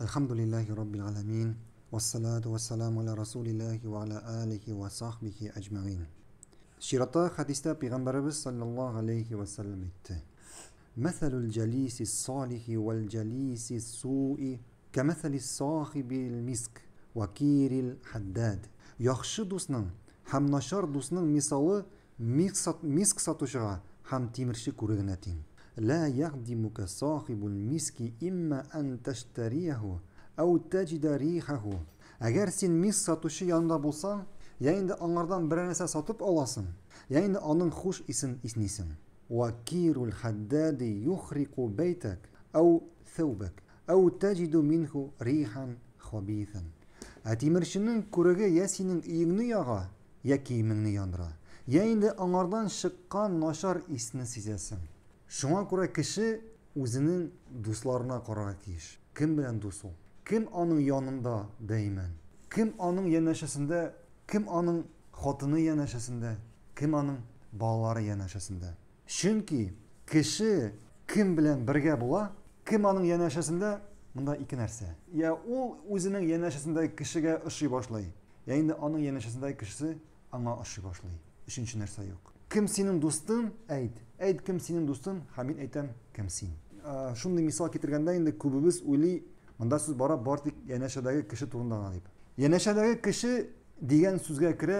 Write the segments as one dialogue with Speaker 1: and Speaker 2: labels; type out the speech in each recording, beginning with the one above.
Speaker 1: الحمد لله رب العالمين والصلاه والسلام على رسول الله وعلى اله وصحبه اجمعين سيرته حديثه بيغمبررس صلى الله عليه وسلم مثل الجليس الصالح والجليس السوء كمثل الصاحب المسك وكير الحداد يخش دوсны хамнашар дусны мисалы миск сатушыга хам темирчи күрегенә لا يعدمك صاحب المسك إما أن تشتريه أو تجد ريحه Әгәр син мис сатучы янында булсаң, я инде аңардан бер сатып аласың, я инде аның хуш исын иснисең. Вакирул хаддади юхрику байтак ау сәүбак ау таҗиду минху рихан хабисан. Ә тимершинең күреге я синең иеңне яга, я киемеңне яндыра. Я инде аңардан чыккан нашар исне сизәсең. Шуңа күрә кеше үзенең дусларына карарга тиеш. Кем белән дус ул? Кем аның янында дәймен? Кем аның янашасында? Кем аның хатыны янашасында? Кем аның балалары янашасында? Чөнки кеше кем белән бергә була? Кем аның янашасында? Монда ике нәрсә. Я ул үзенең янашасында кешегә ышый башлый. Я инде аның янашасында кешесе аңа ышый башлый. Үшенче нәрсә юк. кім сенің досың әйт әйт кім сенің досың хамид айтам кім сен шундай мисал келтіргенде енді көбіміз ойлай мында сөз бара бар тек янашадағы кіші турында ғана деп янашадағы кіші деген сөзге кірі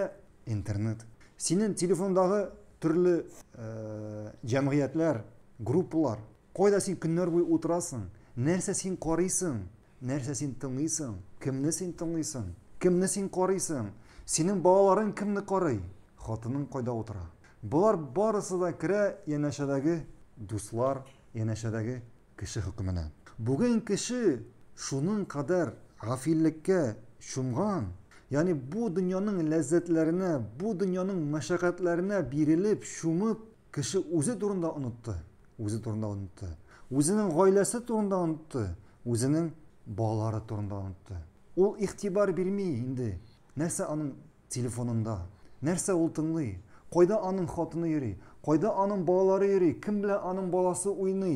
Speaker 1: интернет сенің телефондағы түрлі ә, жәмғиятлар группалар қойда сен күндер бойы отырасың нәрсә сен қарайсың нәрсе сен тыңдайсың кімні сен тыңдайсың кімні сен қарайсың сенің балаларың кімді қарай қатының қайда отыра Болар барысы кире керә дуслар, янәшәдәге кеше хөкеменә. Бүген кеше шуның кадар гафиллеккә шумган, Яни бу дөньяның ләззәтләренә, бу дөньяның мәшәкатьләренә бирелеп, шумып, кеше үзе турында онытты. Үзе турында онытты. Үзенең гаиләсе турында онытты. Үзенең балары турында онытты. Ул ихтибар бирми инде. Нәрсә аның телефонында? Нәрсә ул тыңлый? Кайда аның хатыны йөри? Кайда аның балалары йөри? Кем белән аның баласы уйный?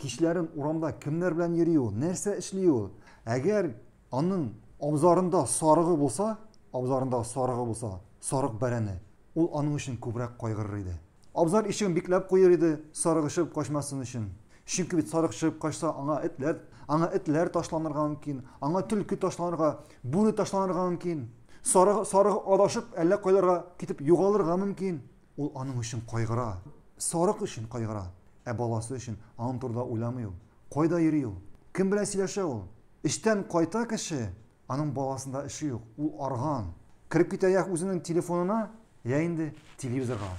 Speaker 1: Кишләрен урамда кемнәр белән йөри ул? Нәрсә эшли ул? Әгәр аның абзарында сарыгы булса, абзарында сарыгы булса, сарык бәрәне, ул аның өчен күбрәк кайгырыр иде. Абзар ишеген бикләп куйыр иде сарыгышып качмасын өчен. Чөнки бит сарыгышып качса, аңа этләр, аңа этләр ташланырга мөмкин, аңа төлке ташланырга, буры ташланырга мөмкин. сарық адашып әллә қайларға кетіп жоғалырға мүмкін ол аның үшін қайғыра сарық үшін қайғыра ә баласы үшін антұрда ойламай ол қайда кім белән сөйләшә ол? эштән қайта кеше аның баласында іші юк ул арған кіріп китә я өзінің телефонына я телевизорға.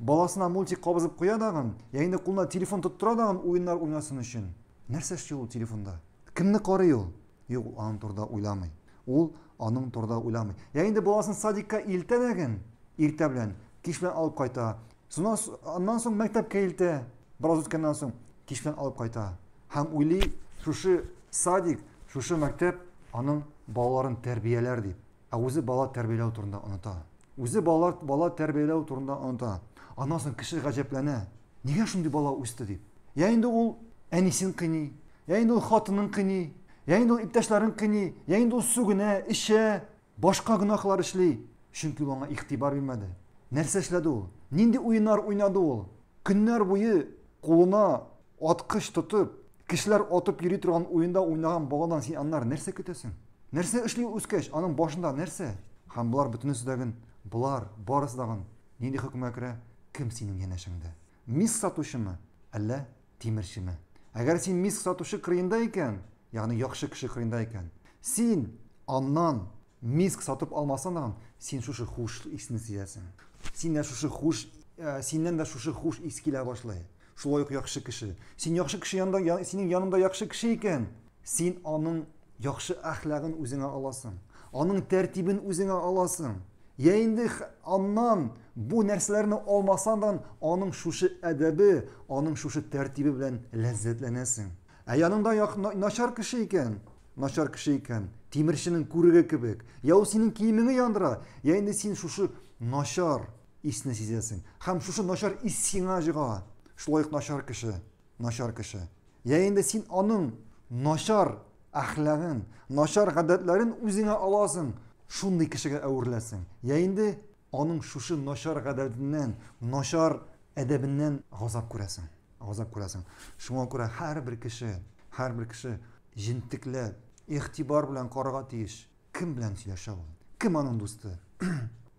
Speaker 1: баласына мультик қабызып қояды дагы я инде телефон тоттыра дагы уеннар уйнасын өчен нәрсә эшли телефонда кімді карый ол юк ул аның Ул аның турда уйламый. Я енді баласын садикка илтәләгән, ерте белән, кич алып қайта. Сонан аннан соң мектепке илтә. Бераз үткәннән соң кич алып қайта. Һәм уйлый, шушы садик, шушы мәктәп аның балаларын тәрбиелер деп Ә үзе бала тәрбияләү турында оныта. Үзе балалар бала тәрбияләү турында оныта. Аннан соң кіші гаҗәпләнә. неге шундый бала үсте деп Я енді ол әнисен кыйный, я енді ул хатынын Яйнды ол иптәшләрен кини, яйнды ул сүгенә, ише, башка гынахлар эшли. Чөнки ул аңа игътибар бирмәде. Нәрсә ол? ул? Нинди уеннар уйнады ул? Көннәр буе кулына аткыч тотып, кешеләр атып йөри торган уенда уйнаган баладан син аннар нәрсә көтәсең? Нәрсә эшли аның башында нәрсе Һәм бұлар бүтінісі дәген, бұлар барысы дагын нинди хөкемгә керә? кім синең янәшеңдә? Мис сатучымы? Әллә тимерчеме? Әгәр сен мис сатушы кырыенда екен, Яны, яхшы кеше кырында икән. Син аннан миск сатып алмасаң, син шушы хуш исне сиясың. Син дә шушы хуш, э, синнән дә шушы хуш Шулай ук яхшы кеше. Син яхшы кеше янында, синең янында яхшы кеше икән. Син аның яхшы әхлагын үзеңә аласың. Аның тәртибен үзеңә аласың. Я инде аннан бу нәрсәләрне алмасаң да, аның шушы әдәбе, аның шушы тәртибе белән ләззәтләнәсең ә янында нашар кеше икән нашар кеше икән тимершенең күреге кебек яу синең киемеңне яндыра йә инде син шушы нашар исне сизәсең һәм шушы нашар ис сиңа жыга шулай нашар кеше нашар кеше йә инде син аның нашар ахлагын, нашар гадәтләрен үзеңә аласың шундый кешегә әверләсең йә инде аның шушы нашар гадәтеннән, нашар әдәбеннән газап күрәсең азап күрәсең. Шуңа күрә һәр бер кеше, һәр бер кеше җинтикле, ихтибар белән карарга тиеш. Кем белән сөйләшә ул? Кем аның дусты?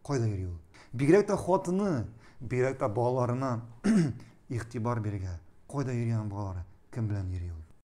Speaker 1: Кайда йөри ул? Бигрәк тә хатыны, бигрәк тә ихтибар бергә. Кайда йөри аның балалары? Кем белән йөри